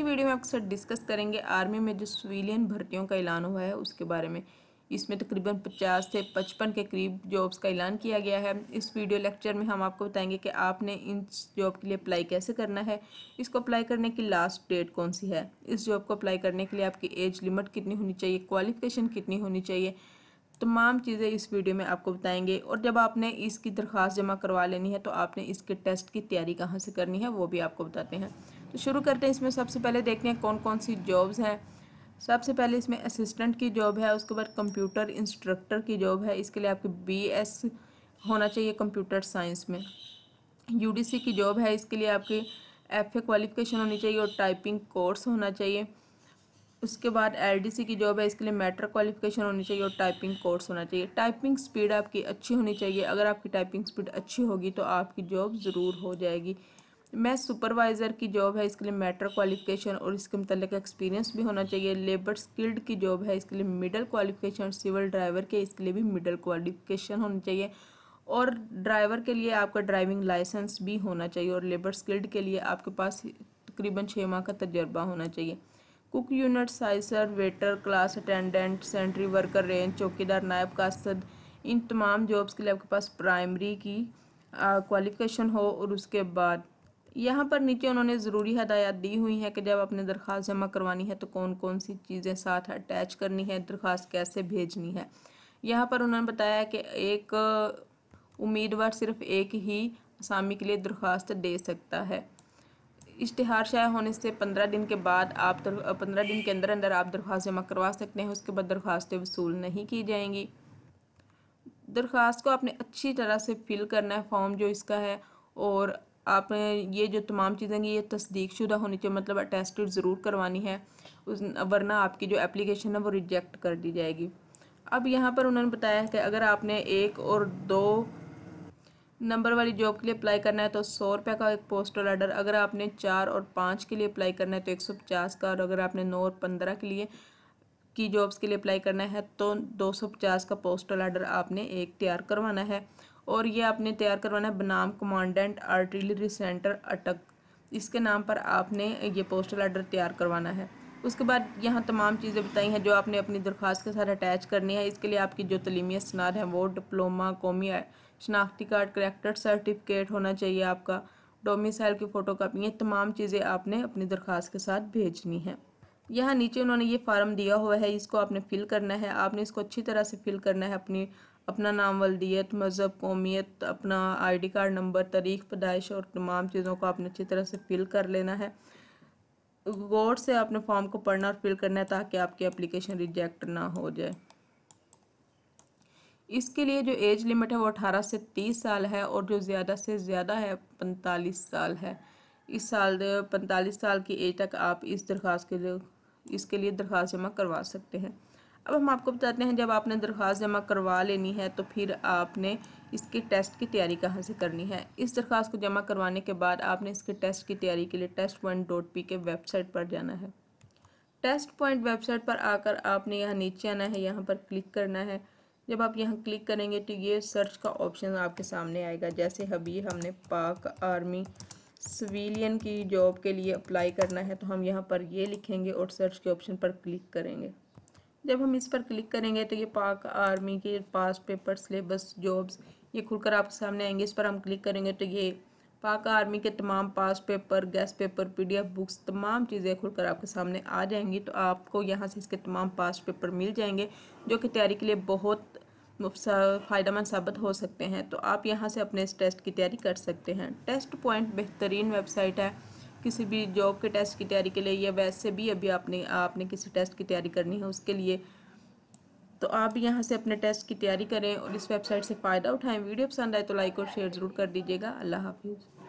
की वीडियो में आपके साथ डिस्कस करेंगे आर्मी में जो सिविलियन भर्तियों का ऐलान हुआ है उसके बारे में इसमें तकरीबन तो पचास से पचपन के करीब जॉब्स का ऐलान किया गया है इस वीडियो लेक्चर में हम आपको बताएंगे कि आपने इन जॉब के लिए अप्लाई कैसे करना है इसको अप्लाई करने की लास्ट डेट कौन सी है इस जॉब को अप्लाई करने के लिए आपकी एज लिमिट कितनी होनी चाहिए क्वालिफिकेशन कितनी होनी चाहिए तमाम चीज़ें इस वीडियो में आपको बताएंगे और जब आपने इसकी दरख्वास्त जमा करवा लेनी है तो आपने इसके टेस्ट की तैयारी कहाँ से करनी है वो भी आपको बताते हैं तो शुरू करते हैं इसमें सबसे पहले देखते हैं कौन कौन सी जॉब्स हैं सबसे पहले इसमें असिस्टेंट की जॉब है उसके बाद कंप्यूटर इंस्ट्रक्टर की जॉब है इसके लिए आपके बी एस होना चाहिए कंप्यूटर साइंस में यू डी सी की जॉब है इसके लिए आपकी एफ ए क्वालिफिकेशन होनी चाहिए और टाइपिंग कोर्स होना चाहिए उसके बाद एल डी सी की जॉब है इसके लिए मैटर क्वालिफिकेशन होनी चाहिए और टाइपिंग कोर्स होना चाहिए टाइपिंग स्पीड आपकी अच्छी होनी चाहिए अगर आपकी टाइपिंग स्पीड अच्छी होगी तो आपकी जॉब ज़रूर हो जाएगी मैं सुपरवाइज़र की जॉब है इसके लिए मैटर क्वालिफिकेशन और इसके मतलब एक्सपीरियंस भी होना चाहिए लेबर स्किल्ड की जॉब है इसके लिए मिडल क्वालिफिकेशन सिविल ड्राइवर के इसके लिए भी मिडल क्वालिफिकेशन होनी चाहिए और ड्राइवर के लिए आपका ड्राइविंग लाइसेंस भी होना चाहिए और लेबर स्किल्ड के लिए आपके पास तकरीबन छः माह का तजर्बा होना चाहिए कुक यूनिट साइसर waiter class attendant sentry worker range चौकीदार नायब कासद इन तमाम जॉब्स के लिए आपके पास प्राइमरी की क्वालिफिकेशन हो और उसके बाद यहाँ पर नीचे उन्होंने ज़रूरी हदायत दी हुई है कि जब आपने दरख्वास्त जमा करवानी है तो कौन कौन सी चीज़ें साथ अटैच करनी है दरख्वास्त कैसे भेजनी है यहाँ पर उन्होंने बताया कि एक उम्मीदवार सिर्फ एक ही असामी के लिए दरख्वास्त दे सकता है इश्तहार शाया होने से पंद्रह दिन के बाद आप पंद्रह दिन के अंदर अंदर आप दरख्वास्त जमा करवा सकते हैं उसके बाद दरख्वास्तें वसूल नहीं की जाएंगी दरख्वास्त को आपने अच्छी तरह से फिल करना है फॉर्म जो इसका है और आप ये जो तमाम चीज़ें ये तस्दीक शुदा होनी चाहिए मतलब अटेस्टेड ज़रूर करवानी है उस वरना आपकी जो एप्लीकेशन है वो रिजेक्ट कर दी जाएगी अब यहाँ पर उन्होंने बताया कि अगर आपने एक और दो नंबर वाली जॉब के लिए अप्लाई करना है तो सौ रुपये का एक पोस्टल आर्डर अगर आपने चार और पाँच के लिए अप्लाई करना है तो एक सौ पचास का और अगर आपने नौ और पंद्रह के लिए की जॉब्स के लिए अप्लाई करना है तो दो सौ पचास का पोस्टल आर्डर आपने एक तैयार करवाना है और ये आपने तैयार करवाना है बनाम कमांडेंट आर्टिलरी सेंटर अटक इसके नाम पर आपने ये पोस्टल आर्डर तैयार करवाना है उसके बाद यहाँ तमाम चीज़ें बताई हैं जो आपने अपनी दरख्वास्त के साथ अटैच करनी है इसके लिए आपकी जो तलीमी असनाद है वो डिप्लोमा कौमी शनाख्ती कार्ड करेक्टर सर्टिफिकेट होना चाहिए आपका डोमिसाइल की फ़ोटो कापी ये तमाम चीज़ें आपने अपनी दरख्वास्त के साथ भेजनी है यहाँ नीचे उन्होंने ये फार्म दिया हुआ है इसको आपने फ़िल करना है आपने इसको अच्छी तरह से फ़िल करना है अपनी अपना नाम वलदियत मज़हब कौमियत अपना आईडी कार्ड नंबर तारीख पैदाइश और तमाम चीज़ों को आपने अच्छी तरह से फिल कर लेना है गौर से आपने फॉर्म को पढ़ना और फिल करना है ताकि आपकी एप्लीकेशन रिजेक्ट ना हो जाए इसके लिए जो एज लिमिट है वो अठारह से तीस साल है और जो ज़्यादा से ज़्यादा है पैंतालीस साल है इस साल पैंतालीस साल की एज तक आप इस दरख्वास्त के लिए इसके लिए दरख्वास्त जमा करवा सकते हैं अब हम आपको बताते हैं जब आपने दरख्वास्त जमा करवा लेनी है तो फिर आपने इसके टेस्ट की तैयारी कहाँ से करनी है इस दरख्वास्त को जमा करवाने के बाद आपने इसके टेस्ट की तैयारी के लिए test one dot P K website पर जाना है टेस्ट पॉइंट वेबसाइट पर आकर आपने यहाँ नीचे आना है यहाँ पर क्लिक करना है जब आप यहाँ क्लिक करेंगे तो ये सर्च का ऑप्शन आपके सामने आएगा जैसे अभी हमने पाक आर्मी सिविलियन की जॉब के लिए अप्लाई करना है तो हम यहाँ पर ये लिखेंगे और सर्च के ऑप्शन पर क्लिक करेंगे जब हम इस पर क्लिक करेंगे तो ये पाक आर्मी के पास पेपर सिलेबस जॉब्स ये खुलकर आपके सामने आएंगे इस पर हम क्लिक करेंगे तो ये पाक आर्मी के तमाम past paper guess paper PDF books तमाम चीज़ें खुलकर आपके सामने आ जाएंगी तो आपको यहाँ से इसके तमाम पास पेपर मिल जाएंगे जो कि तैयारी के लिए बहुत फ़ायदेमंद साबित हो सकते हैं तो आप यहाँ से अपने इस टेस्ट की तैयारी कर सकते हैं टेस्ट पॉइंट बेहतरीन वेबसाइट है किसी भी जॉब के टेस्ट की तैयारी के लिए या वैसे भी अभी आपने आपने किसी टेस्ट की तैयारी करनी है उसके लिए तो आप यहाँ से अपने टेस्ट की तैयारी करें और इस वेबसाइट से फ़ायदा उठाएं वीडियो पसंद आए तो लाइक और शेयर ज़रूर कर दीजिएगा अल्लाह हाफिज़